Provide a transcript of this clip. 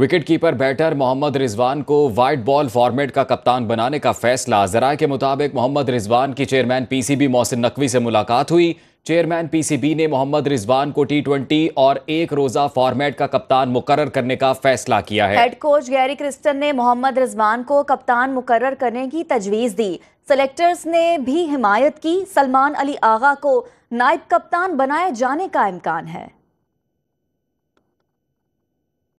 wicketkeeper batter Mohammad Rizwan को white ball format का कप्तान बनाने का फैसला जराए के मुताबिक मोहम्मद रिजवान की चेयरमैन पीसीबी मोहसिन नकवी से मुलाकात हुई चेयरमैन पीसीबी ने मोहम्मद रिजवान को टी ट्वेंटी और एक रोजा फॉर्मेट का कप्तान मुकर्र करने का फैसला किया है हेड कोच गैरी क्रिस्टन ने मोहम्मद रिजवान को कप्तान मुकर करने की तजवीज दी सेलेक्टर्स ने भी हिमायत की सलमान अली आगा को नायब कप्तान बनाए जाने का इम्कान है